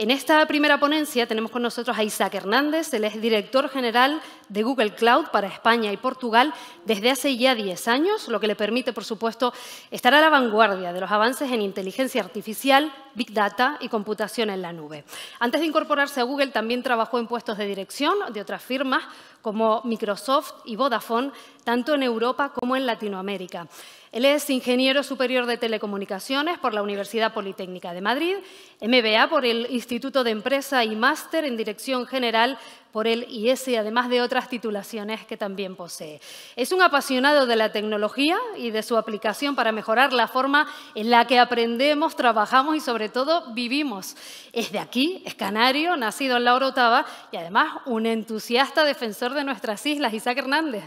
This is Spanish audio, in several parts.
En esta primera ponencia tenemos con nosotros a Isaac Hernández, él es director general de Google Cloud para España y Portugal desde hace ya 10 años, lo que le permite, por supuesto, estar a la vanguardia de los avances en inteligencia artificial, Big Data y computación en la nube. Antes de incorporarse a Google, también trabajó en puestos de dirección de otras firmas como Microsoft y Vodafone, tanto en Europa como en Latinoamérica. Él es ingeniero superior de telecomunicaciones por la Universidad Politécnica de Madrid, MBA por el Instituto de Empresa y máster en Dirección General por el IES, además de otras titulaciones que también posee. Es un apasionado de la tecnología y de su aplicación para mejorar la forma en la que aprendemos, trabajamos y sobre todo vivimos. Es de aquí, es canario, nacido en La Orotava y además un entusiasta defensor de nuestras islas, Isaac Hernández.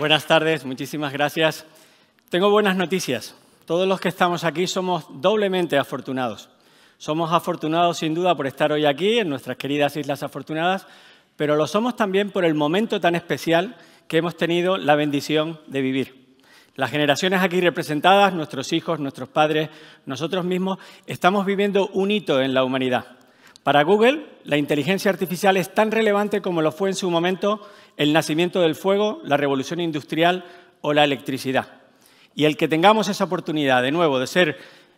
Buenas tardes, muchísimas gracias. Tengo buenas noticias. Todos los que estamos aquí somos doblemente afortunados. Somos afortunados sin duda por estar hoy aquí en nuestras queridas Islas Afortunadas, pero lo somos también por el momento tan especial que hemos tenido la bendición de vivir. Las generaciones aquí representadas, nuestros hijos, nuestros padres, nosotros mismos, estamos viviendo un hito en la humanidad. Para Google, la inteligencia artificial es tan relevante como lo fue en su momento el nacimiento del fuego, la revolución industrial o la electricidad. Y el que tengamos esa oportunidad de nuevo de ser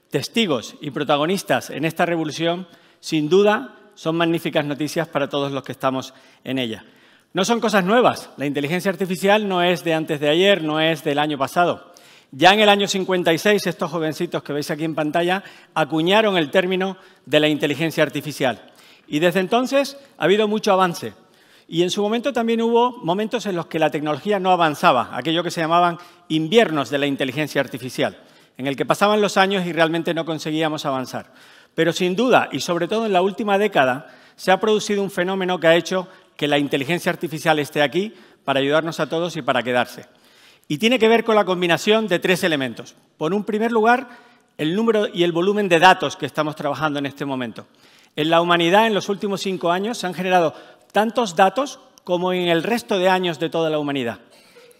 testigos y protagonistas en esta revolución, sin duda son magníficas noticias para todos los que estamos en ella. No son cosas nuevas. La inteligencia artificial no es de antes de ayer, no es del año pasado. Ya en el año 56, estos jovencitos que veis aquí en pantalla acuñaron el término de la inteligencia artificial. Y desde entonces ha habido mucho avance. Y en su momento también hubo momentos en los que la tecnología no avanzaba, aquello que se llamaban inviernos de la inteligencia artificial, en el que pasaban los años y realmente no conseguíamos avanzar. Pero sin duda, y sobre todo en la última década, se ha producido un fenómeno que ha hecho que la inteligencia artificial esté aquí para ayudarnos a todos y para quedarse. Y tiene que ver con la combinación de tres elementos. Por un primer lugar, el número y el volumen de datos que estamos trabajando en este momento. En la humanidad, en los últimos cinco años, se han generado tantos datos como en el resto de años de toda la humanidad.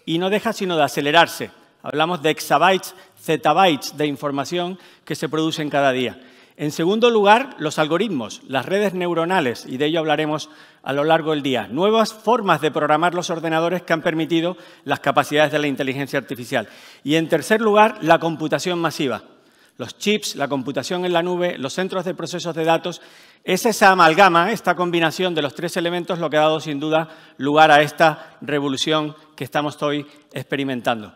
Y no deja sino de acelerarse. Hablamos de exabytes, zettabytes de información que se producen cada día. En segundo lugar, los algoritmos, las redes neuronales, y de ello hablaremos a lo largo del día. Nuevas formas de programar los ordenadores que han permitido las capacidades de la inteligencia artificial. Y en tercer lugar, la computación masiva los chips, la computación en la nube, los centros de procesos de datos, es esa amalgama, esta combinación de los tres elementos lo que ha dado sin duda lugar a esta revolución que estamos hoy experimentando.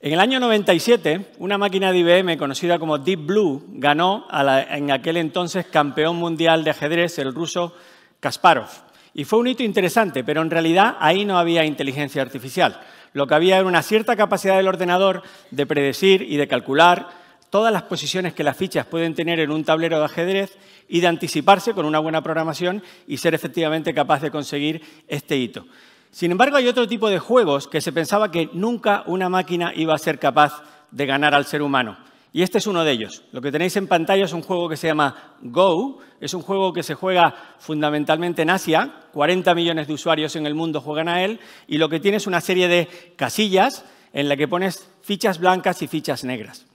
En el año 97, una máquina de IBM conocida como Deep Blue ganó en aquel entonces campeón mundial de ajedrez, el ruso Kasparov. Y fue un hito interesante, pero en realidad ahí no había inteligencia artificial. Lo que había era una cierta capacidad del ordenador de predecir y de calcular todas las posiciones que las fichas pueden tener en un tablero de ajedrez y de anticiparse con una buena programación y ser efectivamente capaz de conseguir este hito. Sin embargo, hay otro tipo de juegos que se pensaba que nunca una máquina iba a ser capaz de ganar al ser humano. Y este es uno de ellos. Lo que tenéis en pantalla es un juego que se llama Go. Es un juego que se juega fundamentalmente en Asia. 40 millones de usuarios en el mundo juegan a él. Y lo que tiene es una serie de casillas en la que pones fichas blancas y fichas negras.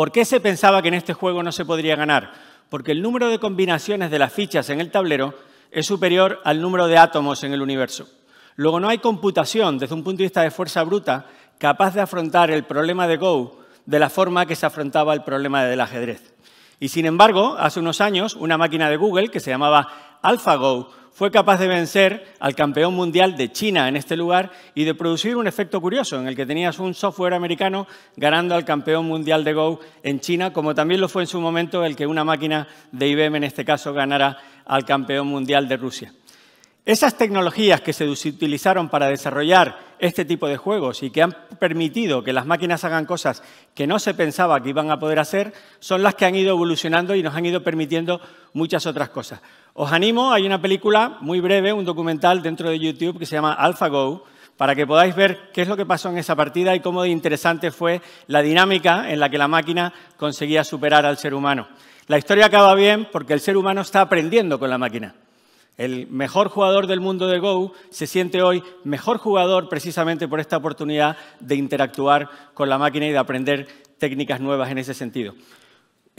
¿Por qué se pensaba que en este juego no se podría ganar? Porque el número de combinaciones de las fichas en el tablero es superior al número de átomos en el universo. Luego no hay computación desde un punto de vista de fuerza bruta capaz de afrontar el problema de Go de la forma que se afrontaba el problema del ajedrez. Y sin embargo, hace unos años, una máquina de Google que se llamaba AlphaGo fue capaz de vencer al campeón mundial de China en este lugar y de producir un efecto curioso en el que tenías un software americano ganando al campeón mundial de Go en China, como también lo fue en su momento el que una máquina de IBM en este caso ganara al campeón mundial de Rusia. Esas tecnologías que se utilizaron para desarrollar este tipo de juegos y que han permitido que las máquinas hagan cosas que no se pensaba que iban a poder hacer, son las que han ido evolucionando y nos han ido permitiendo muchas otras cosas. Os animo, hay una película muy breve, un documental dentro de YouTube que se llama AlphaGo, para que podáis ver qué es lo que pasó en esa partida y cómo interesante fue la dinámica en la que la máquina conseguía superar al ser humano. La historia acaba bien porque el ser humano está aprendiendo con la máquina. El mejor jugador del mundo de Go se siente hoy mejor jugador precisamente por esta oportunidad de interactuar con la máquina y de aprender técnicas nuevas en ese sentido.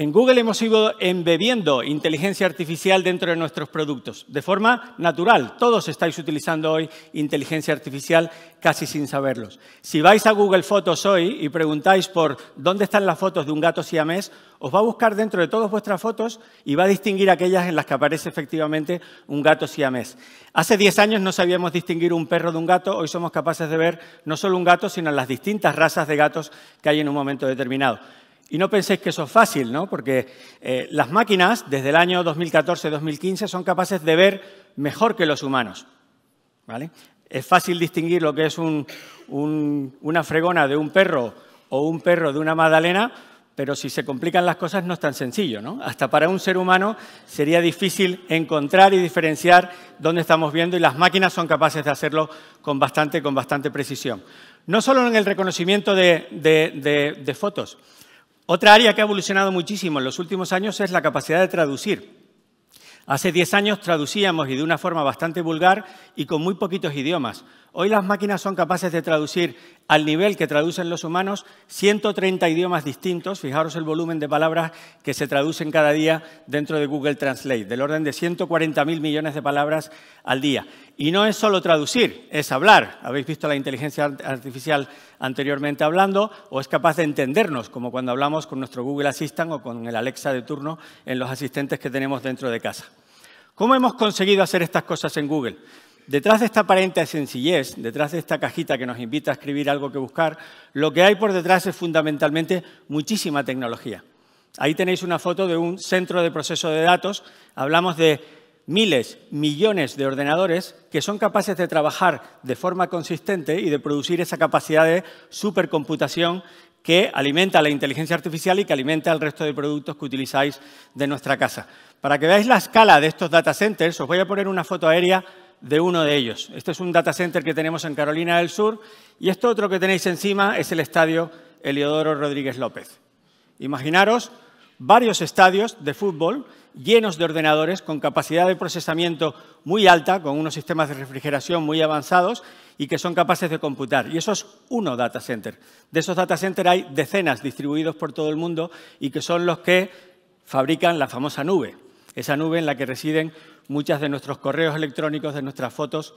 En Google hemos ido embebiendo inteligencia artificial dentro de nuestros productos, de forma natural. Todos estáis utilizando hoy inteligencia artificial casi sin saberlos. Si vais a Google Fotos hoy y preguntáis por dónde están las fotos de un gato siamés, os va a buscar dentro de todas vuestras fotos y va a distinguir aquellas en las que aparece efectivamente un gato siamés. Hace 10 años no sabíamos distinguir un perro de un gato, hoy somos capaces de ver no solo un gato, sino las distintas razas de gatos que hay en un momento determinado. Y no penséis que eso es fácil, ¿no? Porque eh, las máquinas, desde el año 2014-2015, son capaces de ver mejor que los humanos. ¿vale? Es fácil distinguir lo que es una fregona de un perro o un perro de una magdalena, pero si se complican las cosas no es tan sencillo, ¿no? Hasta para un ser humano sería difícil encontrar y diferenciar dónde estamos viendo y las máquinas son capaces de hacerlo con bastante, con bastante precisión. No solo en el reconocimiento de fotos, otra área que ha evolucionado muchísimo en los últimos años es la capacidad de traducir. Hace 10 años traducíamos y de una forma bastante vulgar y con muy poquitos idiomas. Hoy las máquinas son capaces de traducir al nivel que traducen los humanos 130 idiomas distintos. Fijaros el volumen de palabras que se traducen cada día dentro de Google Translate, del orden de 140.000 millones de palabras al día. Y no es solo traducir, es hablar. Habéis visto la inteligencia artificial anteriormente hablando o es capaz de entendernos, como cuando hablamos con nuestro Google Assistant o con el Alexa de turno en los asistentes que tenemos dentro de casa. ¿Cómo hemos conseguido hacer estas cosas en Google? Detrás de esta aparente sencillez, detrás de esta cajita que nos invita a escribir algo que buscar, lo que hay por detrás es fundamentalmente muchísima tecnología. Ahí tenéis una foto de un centro de proceso de datos. Hablamos de miles, millones de ordenadores que son capaces de trabajar de forma consistente y de producir esa capacidad de supercomputación que alimenta la inteligencia artificial y que alimenta el resto de productos que utilizáis de nuestra casa. Para que veáis la escala de estos data centers, os voy a poner una foto aérea de uno de ellos. Este es un data center que tenemos en Carolina del Sur y esto otro que tenéis encima es el estadio Eliodoro Rodríguez López. Imaginaros varios estadios de fútbol llenos de ordenadores con capacidad de procesamiento muy alta, con unos sistemas de refrigeración muy avanzados y que son capaces de computar. Y eso es uno data center. De esos data centers hay decenas distribuidos por todo el mundo y que son los que fabrican la famosa nube, esa nube en la que residen muchas de nuestros correos electrónicos, de nuestras fotos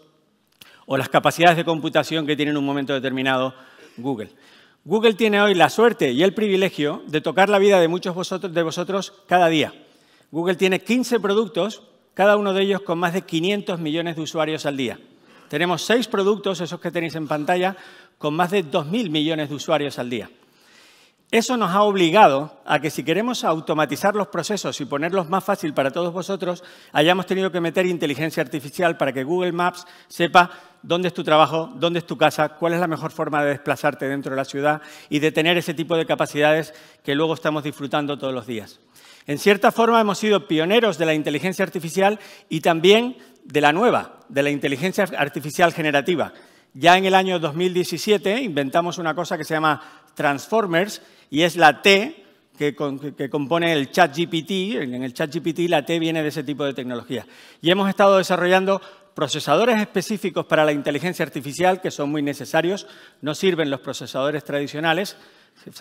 o las capacidades de computación que tiene en un momento determinado Google. Google tiene hoy la suerte y el privilegio de tocar la vida de muchos de vosotros cada día. Google tiene 15 productos, cada uno de ellos con más de 500 millones de usuarios al día. Tenemos seis productos, esos que tenéis en pantalla, con más de 2.000 millones de usuarios al día. Eso nos ha obligado a que si queremos automatizar los procesos y ponerlos más fácil para todos vosotros, hayamos tenido que meter inteligencia artificial para que Google Maps sepa dónde es tu trabajo, dónde es tu casa, cuál es la mejor forma de desplazarte dentro de la ciudad y de tener ese tipo de capacidades que luego estamos disfrutando todos los días. En cierta forma hemos sido pioneros de la inteligencia artificial y también de la nueva, de la inteligencia artificial generativa ya en el año 2017 inventamos una cosa que se llama Transformers y es la T que, compone el ChatGPT. En el ChatGPT la T viene de ese tipo de tecnología. Y hemos estado desarrollando procesadores específicos para la inteligencia artificial que son muy necesarios. No sirven los procesadores tradicionales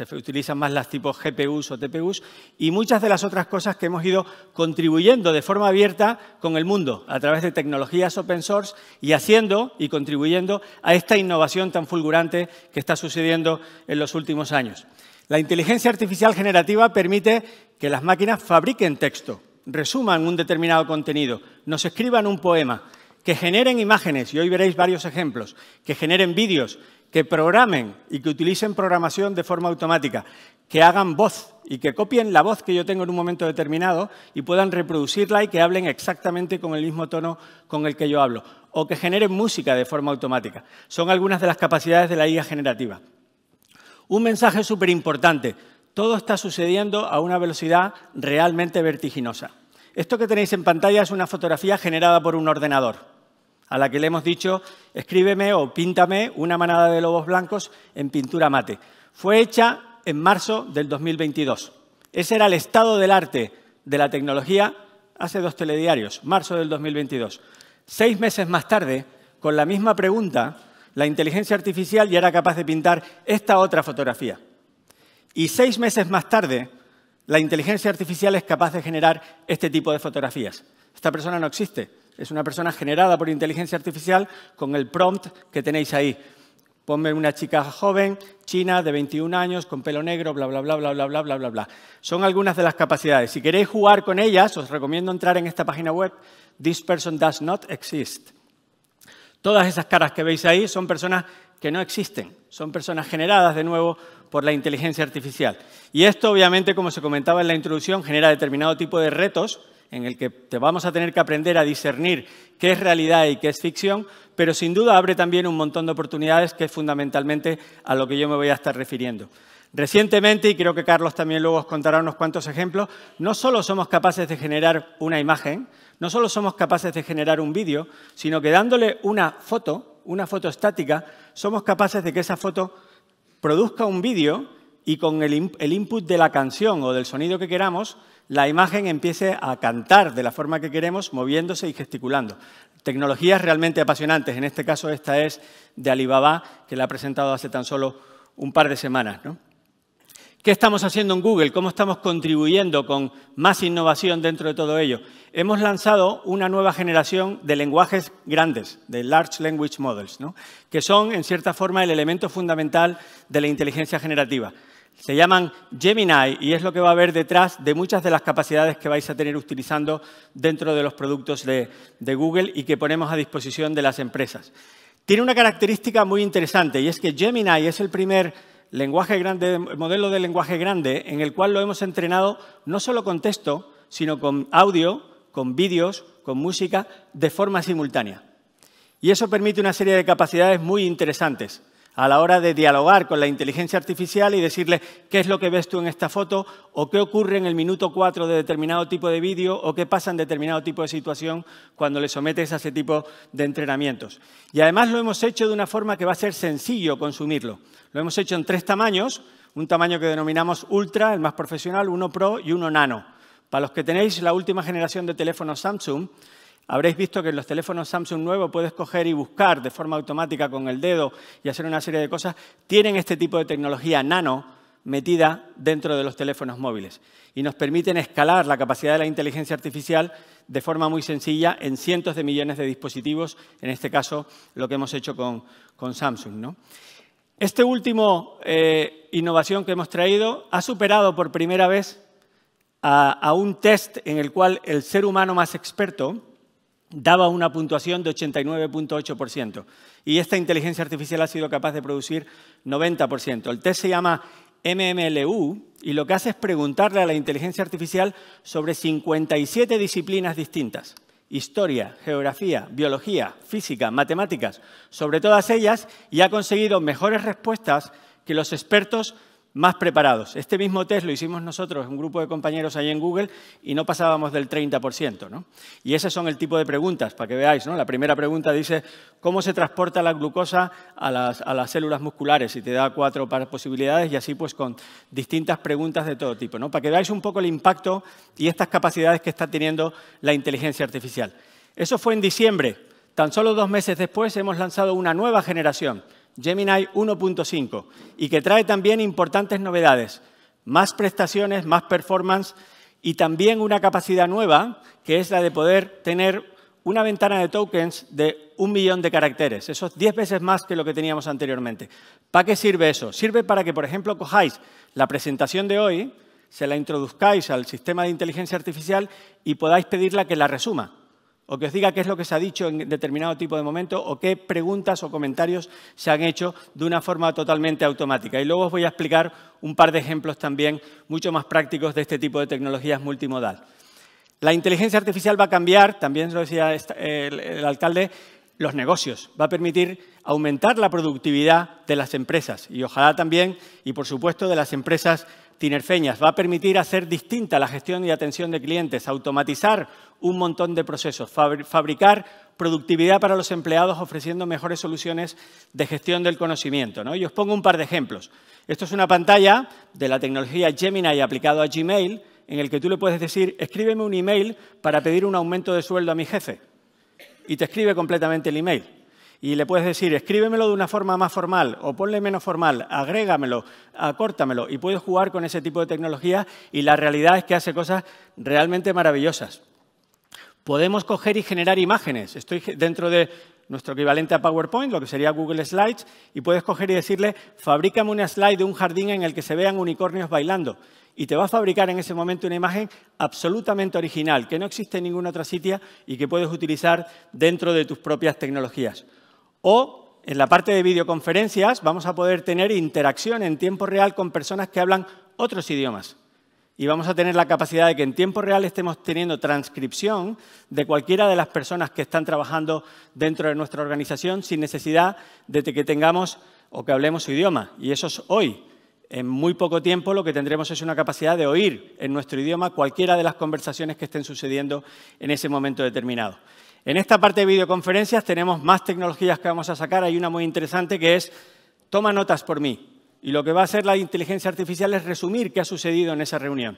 se utilizan más las tipos GPUs o TPUs, y muchas de las otras cosas que hemos ido contribuyendo de forma abierta con el mundo a través de tecnologías open source y haciendo y contribuyendo a esta innovación tan fulgurante que está sucediendo en los últimos años. La inteligencia artificial generativa permite que las máquinas fabriquen texto, resuman un determinado contenido, nos escriban un poema, que generen imágenes, y hoy veréis varios ejemplos, que generen vídeos, que programen y que utilicen programación de forma automática, que hagan voz y que copien la voz que yo tengo en un momento determinado y puedan reproducirla y que hablen exactamente con el mismo tono con el que yo hablo, o que generen música de forma automática. Son algunas de las capacidades de la IA generativa. Un mensaje súper importante. Todo está sucediendo a una velocidad realmente vertiginosa. Esto que tenéis en pantalla es una fotografía generada por un ordenador a la que le hemos dicho, escríbeme o píntame una manada de lobos blancos en pintura mate. Fue hecha en marzo del 2022. Ese era el estado del arte de la tecnología hace dos telediarios, marzo del 2022. Seis meses más tarde, con la misma pregunta, la inteligencia artificial ya era capaz de pintar esta otra fotografía. Y seis meses más tarde, la inteligencia artificial es capaz de generar este tipo de fotografías. Esta persona no existe es una persona generada por inteligencia artificial con el prompt que tenéis ahí. Ponme una chica joven, china, de 21 años, con pelo negro, bla, bla, bla, bla, bla, bla, bla, bla, bla. Son algunas de las capacidades. Si queréis jugar con ellas, os recomiendo entrar en esta página web, This Person Does Not Exist. Todas esas caras que veis ahí son personas que no existen, son personas generadas de nuevo por la inteligencia artificial. Y esto, obviamente, como se comentaba en la introducción, genera determinado tipo de retos en el que te vamos a tener que aprender a discernir qué es realidad y qué es ficción, pero sin duda abre también un montón de oportunidades que es fundamentalmente a lo que yo me voy a estar refiriendo. Recientemente, y creo que Carlos también luego os contará unos cuantos ejemplos, no solo somos capaces de generar una imagen, no solo somos capaces de generar un vídeo, sino que dándole una foto, una foto estática, somos capaces de que esa foto produzca un vídeo y con el, input de la canción o del sonido que queramos, la imagen empiece a cantar de la forma que queremos, moviéndose y gesticulando. Tecnologías realmente apasionantes. En este caso, esta es de Alibaba, que la ha presentado hace tan solo un par de semanas. ¿no? ¿Qué estamos haciendo en Google? ¿Cómo estamos contribuyendo con más innovación dentro de todo ello? Hemos lanzado una nueva generación de lenguajes grandes, de Large Language Models, que son, en cierta forma, el elemento fundamental de la inteligencia generativa. Se llaman Gemini y es lo que va a haber detrás de muchas de las capacidades que vais a tener utilizando dentro de los productos de, Google y que ponemos a disposición de las empresas. Tiene una característica muy interesante y es que Gemini es el primer modelo de lenguaje grande en el cual lo hemos entrenado no solo con texto, sino con audio, con vídeos, con música, de forma simultánea. Y eso permite una serie de capacidades muy interesantes a la hora de dialogar con la inteligencia artificial y decirle qué es lo que ves tú en esta foto o qué ocurre en el minuto 4 de determinado tipo de vídeo o qué pasa en determinado tipo de situación cuando le sometes a ese tipo de entrenamientos. Y además lo hemos hecho de una forma que va a ser sencillo consumirlo. Lo hemos hecho en tres tamaños, un tamaño que denominamos ultra, el más profesional, uno pro y uno nano. Para los que tenéis la última generación de teléfonos Samsung, Habréis visto que en los teléfonos Samsung nuevos puedes coger y buscar de forma automática con el dedo y hacer una serie de cosas. Tienen este tipo de tecnología nano metida dentro de los teléfonos móviles y nos permiten escalar la capacidad de la inteligencia artificial de forma muy sencilla en cientos de millones de dispositivos, en este caso lo que hemos hecho con, Samsung. ¿no? Esta última eh, innovación que hemos traído ha superado por primera vez a un test en el cual el ser humano más experto daba una puntuación de 89.8%. Y esta inteligencia artificial ha sido capaz de producir 90%. El test se llama MMLU y lo que hace es preguntarle a la inteligencia artificial sobre 57 disciplinas distintas. Historia, geografía, biología, física, matemáticas, sobre todas ellas, y ha conseguido mejores respuestas que los expertos más preparados. Este mismo test lo hicimos nosotros, un grupo de compañeros ahí en Google, y no pasábamos del 30%. ¿no? Y ese son el tipo de preguntas, para que veáis. ¿no? La primera pregunta dice, ¿cómo se transporta la glucosa a las, a las células musculares? Y te da cuatro posibilidades, y así pues con distintas preguntas de todo tipo. ¿no? Para que veáis un poco el impacto y estas capacidades que está teniendo la inteligencia artificial. Eso fue en diciembre. Tan solo dos meses después hemos lanzado una nueva generación Gemini 1.5 y que trae también importantes novedades, más prestaciones, más performance y también una capacidad nueva que es la de poder tener una ventana de tokens de un millón de caracteres. Eso es 10 veces más que lo que teníamos anteriormente. ¿Para qué sirve eso? Sirve para que, por ejemplo, cojáis la presentación de hoy, se la introduzcáis al sistema de inteligencia artificial y podáis pedirla que la resuma o que os diga qué es lo que se ha dicho en determinado tipo de momento o qué preguntas o comentarios se han hecho de una forma totalmente automática. Y luego os voy a explicar un par de ejemplos también mucho más prácticos de este tipo de tecnologías multimodal. La inteligencia artificial va a cambiar, también lo decía el alcalde, los negocios. Va a permitir aumentar la productividad de las empresas y ojalá también, y por supuesto, de las empresas Tinerfeñas va a permitir hacer distinta la gestión y atención de clientes, automatizar un montón de procesos, fabricar productividad para los empleados ofreciendo mejores soluciones de gestión del conocimiento. Y os pongo un par de ejemplos. Esto es una pantalla de la tecnología Gemini aplicado a Gmail en el que tú le puedes decir, escríbeme un email para pedir un aumento de sueldo a mi jefe. Y te escribe completamente el email y le puedes decir, escríbemelo de una forma más formal o ponle menos formal, agrégamelo, acórtamelo y puedes jugar con ese tipo de tecnología y la realidad es que hace cosas realmente maravillosas. Podemos coger y generar imágenes. Estoy dentro de nuestro equivalente a PowerPoint, lo que sería Google Slides, y puedes coger y decirle, fabrícame una slide de un jardín en el que se vean unicornios bailando. Y te va a fabricar en ese momento una imagen absolutamente original, que no existe en ninguna otra sitio y que puedes utilizar dentro de tus propias tecnologías. O en la parte de videoconferencias vamos a poder tener interacción en tiempo real con personas que hablan otros idiomas. Y vamos a tener la capacidad de que en tiempo real estemos teniendo transcripción de cualquiera de las personas que están trabajando dentro de nuestra organización sin necesidad de que tengamos o que hablemos su idioma. Y eso es hoy. En muy poco tiempo lo que tendremos es una capacidad de oír en nuestro idioma cualquiera de las conversaciones que estén sucediendo en ese momento determinado. En esta parte de videoconferencias tenemos más tecnologías que vamos a sacar. Hay una muy interesante que es toma notas por mí. Y lo que va a hacer la inteligencia artificial es resumir qué ha sucedido en esa reunión.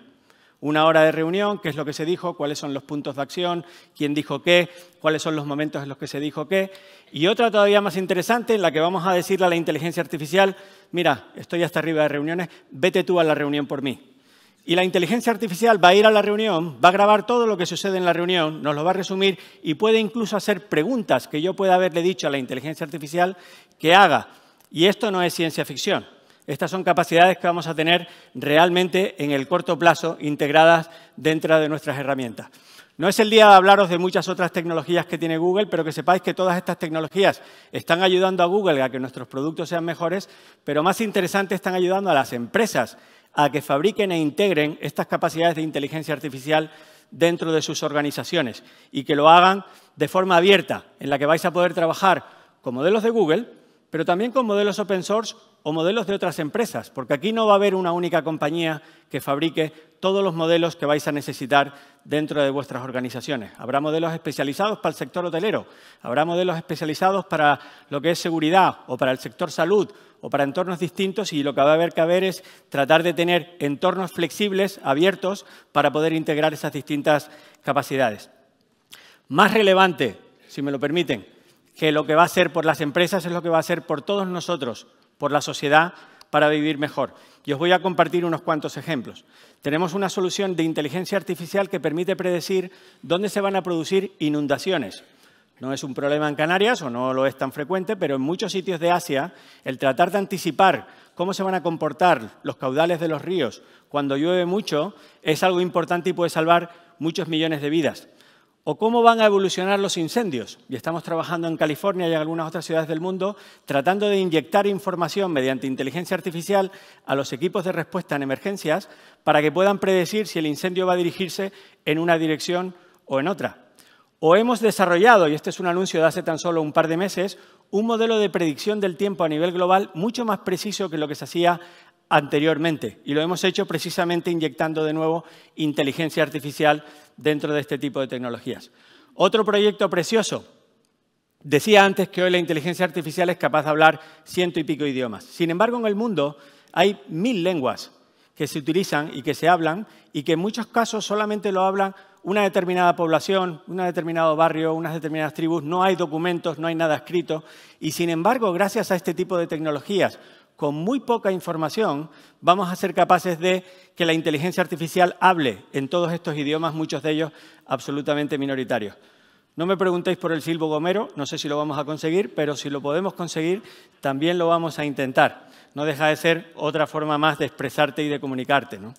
Una hora de reunión, qué es lo que se dijo, cuáles son los puntos de acción, quién dijo qué, cuáles son los momentos en los que se dijo qué. Y otra todavía más interesante en la que vamos a decirle a la inteligencia artificial, mira, estoy hasta arriba de reuniones, vete tú a la reunión por mí. Y la inteligencia artificial va a ir a la reunión, va a grabar todo lo que sucede en la reunión, nos lo va a resumir y puede incluso hacer preguntas que yo pueda haberle dicho a la inteligencia artificial que haga. Y esto no es ciencia ficción. Estas son capacidades que vamos a tener realmente en el corto plazo integradas dentro de nuestras herramientas. No es el día de hablaros de muchas otras tecnologías que tiene Google, pero que sepáis que todas estas tecnologías están ayudando a Google a que nuestros productos sean mejores, pero más interesante están ayudando a las empresas a que fabriquen e integren estas capacidades de inteligencia artificial dentro de sus organizaciones y que lo hagan de forma abierta, en la que vais a poder trabajar con modelos de Google, pero también con modelos open source o modelos de otras empresas, porque aquí no va a haber una única compañía que fabrique todos los modelos que vais a necesitar dentro de vuestras organizaciones. Habrá modelos especializados para el sector hotelero, habrá modelos especializados para lo que es seguridad o para el sector salud o para entornos distintos y lo que va a haber que haber es tratar de tener entornos flexibles, abiertos, para poder integrar esas distintas capacidades. Más relevante, si me lo permiten, que lo que va a ser por las empresas es lo que va a ser por todos nosotros por la sociedad para vivir mejor. Y os voy a compartir unos cuantos ejemplos. Tenemos una solución de inteligencia artificial que permite predecir dónde se van a producir inundaciones. No es un problema en Canarias o no lo es tan frecuente, pero en muchos sitios de Asia el tratar de anticipar cómo se van a comportar los caudales de los ríos cuando llueve mucho es algo importante y puede salvar muchos millones de vidas o cómo van a evolucionar los incendios. Y estamos trabajando en California y en algunas otras ciudades del mundo tratando de inyectar información mediante inteligencia artificial a los equipos de respuesta en emergencias para que puedan predecir si el incendio va a dirigirse en una dirección o en otra. O hemos desarrollado, y este es un anuncio de hace tan solo un par de meses, un modelo de predicción del tiempo a nivel global mucho más preciso que lo que se hacía anteriormente. Y lo hemos hecho precisamente inyectando de nuevo inteligencia artificial dentro de este tipo de tecnologías. Otro proyecto precioso. Decía antes que hoy la inteligencia artificial es capaz de hablar ciento y pico idiomas. Sin embargo, en el mundo hay mil lenguas que se utilizan y que se hablan y que en muchos casos solamente lo hablan una determinada población, un determinado barrio, unas determinadas tribus, no hay documentos, no hay nada escrito y sin embargo, gracias a este tipo de tecnologías, con muy poca información, vamos a ser capaces de que la inteligencia artificial hable en todos estos idiomas, muchos de ellos absolutamente minoritarios. No me preguntéis por el silbo gomero, no sé si lo vamos a conseguir, pero si lo podemos conseguir, también lo vamos a intentar. No deja de ser otra forma más de expresarte y de comunicarte. ¿no?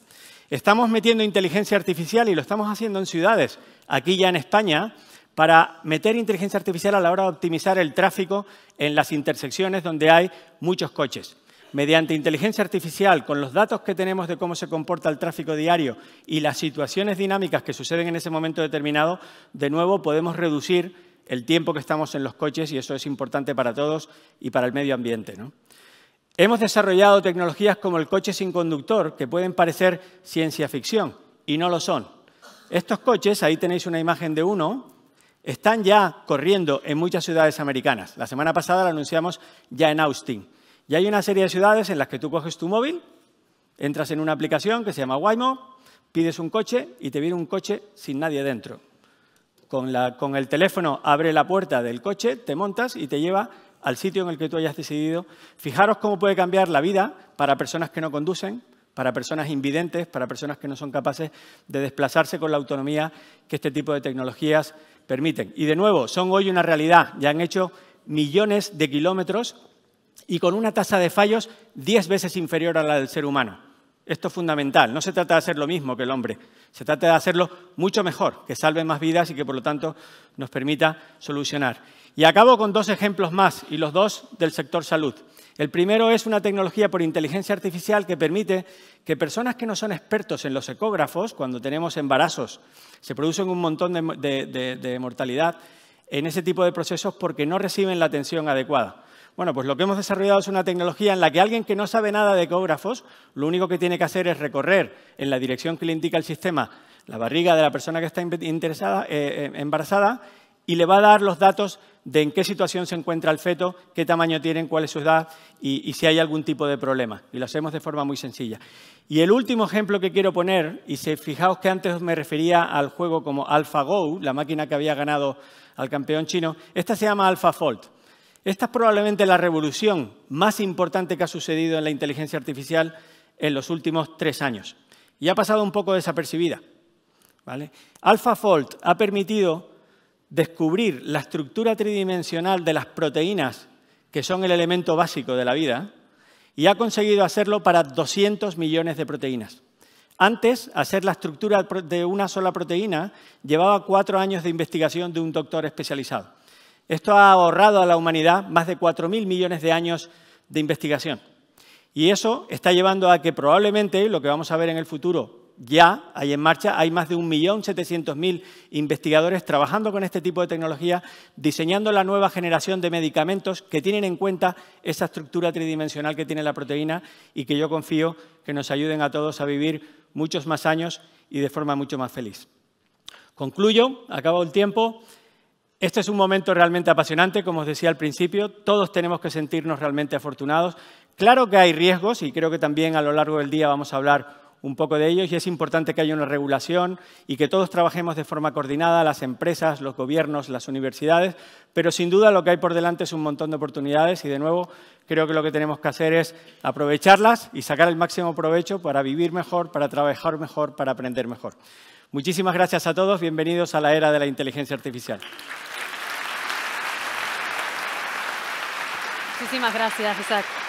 Estamos metiendo inteligencia artificial y lo estamos haciendo en ciudades, aquí ya en España, para meter inteligencia artificial a la hora de optimizar el tráfico en las intersecciones donde hay muchos coches mediante inteligencia artificial, con los datos que tenemos de cómo se comporta el tráfico diario y las situaciones dinámicas que suceden en ese momento determinado, de nuevo podemos reducir el tiempo que estamos en los coches y eso es importante para todos y para el medio ambiente. Hemos desarrollado tecnologías como el coche sin conductor, que pueden parecer ciencia ficción, y no lo son. Estos coches, ahí tenéis una imagen de uno, están ya corriendo en muchas ciudades americanas. La semana pasada lo anunciamos ya en Austin. Y hay una serie de ciudades en las que tú coges tu móvil, entras en una aplicación que se llama Waymo, pides un coche y te viene un coche sin nadie dentro. Con, con, el teléfono abre la puerta del coche, te montas y te lleva al sitio en el que tú hayas decidido. Fijaros cómo puede cambiar la vida para personas que no conducen, para personas invidentes, para personas que no son capaces de desplazarse con la autonomía que este tipo de tecnologías permiten. Y de nuevo, son hoy una realidad. Ya han hecho millones de kilómetros y con una tasa de fallos 10 veces inferior a la del ser humano. Esto es fundamental. No se trata de hacer lo mismo que el hombre, se trata de hacerlo mucho mejor, que salve más vidas y que, por lo tanto, nos permita solucionar. Y acabo con dos ejemplos más, y los dos del sector salud. El primero es una tecnología por inteligencia artificial que permite que personas que no son expertos en los ecógrafos, cuando tenemos embarazos, se producen un montón de, de mortalidad en ese tipo de procesos porque no reciben la atención adecuada. Bueno, pues lo que hemos desarrollado es una tecnología en la que alguien que no sabe nada de ecógrafos, lo único que tiene que hacer es recorrer en la dirección que le indica el sistema la barriga de la persona que está interesada, eh, eh, embarazada y le va a dar los datos de en qué situación se encuentra el feto, qué tamaño tienen, cuál es su edad y, si hay algún tipo de problema. Y lo hacemos de forma muy sencilla. Y el último ejemplo que quiero poner, y se fijaos que antes me refería al juego como AlphaGo, la máquina que había ganado al campeón chino, esta se llama AlphaFold. Esta es probablemente la revolución más importante que ha sucedido en la inteligencia artificial en los últimos tres años. Y ha pasado un poco desapercibida. ¿vale? AlphaFold ha permitido descubrir la estructura tridimensional de las proteínas, que son el elemento básico de la vida, y ha conseguido hacerlo para 200 millones de proteínas. Antes, hacer la estructura de una sola proteína llevaba cuatro años de investigación de un doctor especializado. Esto ha ahorrado a la humanidad más de 4.000 millones de años de investigación. Y eso está llevando a que probablemente, lo que vamos a ver en el futuro, ya hay en marcha, hay más de 1.700.000 investigadores trabajando con este tipo de tecnología, diseñando la nueva generación de medicamentos que tienen en cuenta esa estructura tridimensional que tiene la proteína y que yo confío que nos ayuden a todos a vivir muchos más años y de forma mucho más feliz. Concluyo, acabo el tiempo. Este es un momento realmente apasionante, como os decía al principio, todos tenemos que sentirnos realmente afortunados. Claro que hay riesgos y creo que también a lo largo del día vamos a hablar un poco de ellos y es importante que haya una regulación y que todos trabajemos de forma coordinada, las empresas, los gobiernos, las universidades, pero sin duda lo que hay por delante es un montón de oportunidades y de nuevo creo que lo que tenemos que hacer es aprovecharlas y sacar el máximo provecho para vivir mejor, para trabajar mejor, para aprender mejor. Muchísimas gracias a todos, bienvenidos a la era de la inteligencia artificial. Muchísimas gracias, Isaac.